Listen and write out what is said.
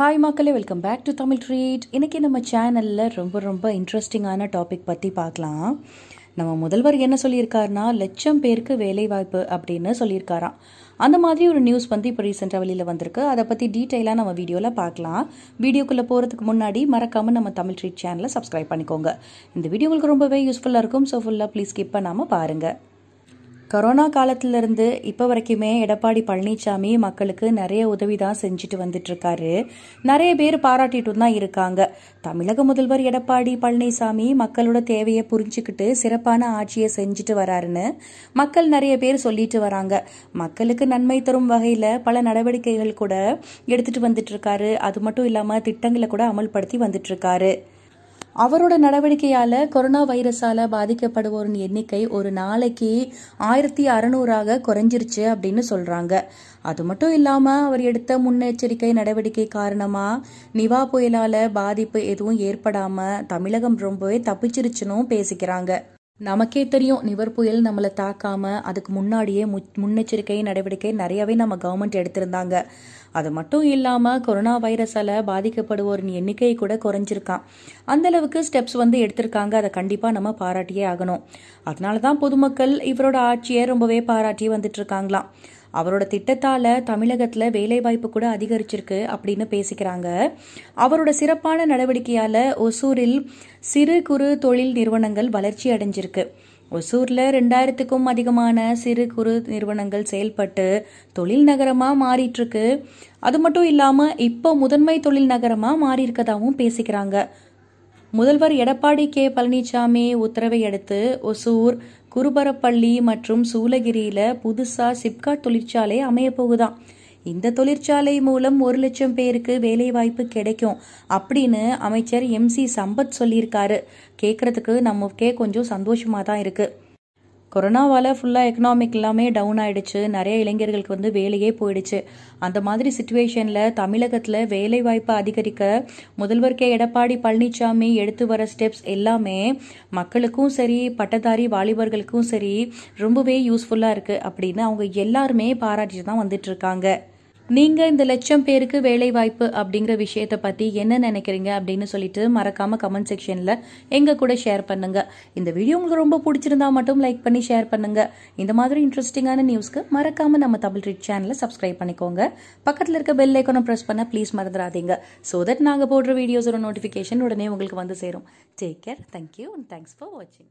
hi மக்களே welcome back to Tamil treat இன்றைக்கி நம்ம சேனலில் ரொம்ப ரொம்ப இன்ட்ரெஸ்டிங்கான டாபிக் பற்றி பார்க்கலாம் நம்ம முதல்வர் என்ன சொல்லியிருக்காருனா லட்சம் பேருக்கு வேலைவாய்ப்பு அப்படின்னு சொல்லியிருக்காராம் அந்த மாதிரி ஒரு நியூஸ் வந்து இப்போ ரீசெண்டாக வெளியில் வந்திருக்கு அதை பற்றி டீட்டெயிலாக நம்ம வீடியோவில் பார்க்கலாம் வீடியோக்குள்ளே போகிறதுக்கு முன்னாடி மறக்காமல் நம்ம தமிழ் ட்ரீட் சேனலை சப்ஸ்கிரைப் பண்ணிக்கோங்க இந்த வீடியோ உங்களுக்கு ரொம்பவே யூஸ்ஃபுல்லாக இருக்கும் ஸோ ஃபுல்லாக ப்ளீஸ் ஸ்கிப் பண்ணாமல் பாருங்கள் கொரோனா காலத்திலிருந்து இப்போ வரைக்குமே எடப்பாடி பழனிசாமி மக்களுக்கு நிறைய உதவி தான் செஞ்சுட்டு வந்துட்டு இருக்காரு நிறைய பேர் பாராட்டிட்டு தான் இருக்காங்க தமிழக முதல்வர் எடப்பாடி பழனிசாமி மக்களோட தேவையை புரிஞ்சுக்கிட்டு சிறப்பான ஆட்சியை செஞ்சுட்டு வராருன்னு மக்கள் நிறைய பேர் சொல்லிட்டு வராங்க மக்களுக்கு நன்மை தரும் வகையில் பல நடவடிக்கைகள் கூட எடுத்துட்டு வந்துட்டு இருக்காரு அது மட்டும் இல்லாமல் திட்டங்களை கூட அமல்படுத்தி வந்துட்டு இருக்காரு அவரோட நடவடிக்கையால் கொரோனா வைரஸால் பாதிக்கப்படுவோரின் எண்ணிக்கை ஒரு நாளைக்கு ஆயிரத்தி அறநூறாக குறைஞ்சிருச்சு அப்படின்னு சொல்கிறாங்க அது மட்டும் இல்லாமல் அவர் எடுத்த முன்னெச்சரிக்கை நடவடிக்கை காரணமாக நிவா புயலால் பாதிப்பு எதுவும் ஏற்படாமல் தமிழகம் ரொம்பவே தப்பிச்சிருச்சுனும் பேசிக்கிறாங்க நமக்கே தெரியும் நிவர் புயல் நம்மளை தாக்காம அதுக்கு முன்னாடியே மு முன்னெச்சரிக்கை நடவடிக்கை நிறையவே நம்ம கவர்மெண்ட் எடுத்திருந்தாங்க அது மட்டும் இல்லாமல் கொரோனா வைரஸால் பாதிக்கப்படுவோரின் எண்ணிக்கை கூட குறைஞ்சிருக்கான் அந்தளவுக்கு ஸ்டெப்ஸ் வந்து எடுத்திருக்காங்க அதை கண்டிப்பாக நம்ம பாராட்டியே ஆகணும் அதனால தான் பொதுமக்கள் இவரோட ஆட்சியை ரொம்பவே பாராட்டி வந்துட்டு இருக்காங்களாம் அவரோட திட்டத்தால் தமிழகத்தில் வேலைவாய்ப்பு கூட அதிகரிச்சிருக்கு அப்படின்னு பேசிக்கிறாங்க அவரோட சிறப்பான நடவடிக்கையால் ஒசூரில் சிறு குறு தொழில் நிறுவனங்கள் வளர்ச்சி அடைஞ்சிருக்கு ஒசூரில் ரெண்டாயிரத்துக்கும் அதிகமான சிறு குறு நிறுவனங்கள் செயல்பட்டு தொழில் மாறிட்டு இருக்கு அது மட்டும் இல்லாமல் இப்போ முதன்மை தொழில் நகரமாக மாறி இருக்கதாகவும் பேசிக்கிறாங்க முதல்வர் எடப்பாடி கே பழனிசாமி உத்தரவை அடுத்து ஒசூர் குருபரப்பள்ளி மற்றும் சூலகிரியில புதுசா சிப்காட் தொழிற்சாலை அமையப்போகுதான் இந்த தொழிற்சாலை மூலம் ஒரு லட்சம் பேருக்கு வேலை வாய்ப்பு கிடைக்கும் அப்படின்னு அமைச்சர் எம் சி சம்பத் சொல்லியிருக்காரு கேட்கறதுக்கு நமக்கே கொஞ்சம் சந்தோஷமா தான் இருக்குது கொரோனாவால் ஃபுல்லாக எக்கனாமிக் எல்லாமே டவுன் ஆகிடுச்சு நிறைய இளைஞர்களுக்கு வந்து வேலையே போயிடுச்சு அந்த மாதிரி சுச்சுவேஷனில் தமிழகத்தில் வேலை வாய்ப்பை அதிகரிக்க முதல்வர் கே எடப்பாடி பழனிசாமி எடுத்து வர ஸ்டெப்ஸ் எல்லாமே மக்களுக்கும் சரி பட்டதாரி வாலிபர்களுக்கும் சரி ரொம்பவே யூஸ்ஃபுல்லாக இருக்குது அப்படின்னு அவங்க எல்லாருமே பாராட்டிட்டு தான் வந்துட்டு இருக்காங்க நீங்கள் இந்த லட்சம் பேருக்கு வேலைவாய்ப்பு அப்படிங்கிற விஷயத்தை பற்றி என்ன நினைக்கிறீங்க அப்படின்னு சொல்லிட்டு மறக்காமல் கமெண்ட் செக்ஷனில் எங்கள் கூட ஷேர் பண்ணுங்கள் இந்த வீடியோ உங்களுக்கு ரொம்ப பிடிச்சிருந்தா மட்டும் லைக் பண்ணி ஷேர் பண்ணுங்கள் இந்த மாதிரி இன்ட்ரெஸ்டிங்கான நியூஸ்க்கு மறக்காமல் நம்ம தமிழ் ரிட் சேனலை சப்ஸ்கிரைப் பண்ணிக்கோங்க பக்கத்தில் இருக்க பெல் ஐக்கனை ப்ரெஸ் பண்ண ப்ளீஸ் மறந்துடாதீங்க ஸோ தட் நாங்கள் போடுற வீடியோஸோட நோட்டிஃபிகேஷன் உடனே உங்களுக்கு வந்து சேரும் take care thank you and thanks for வாட்சிங்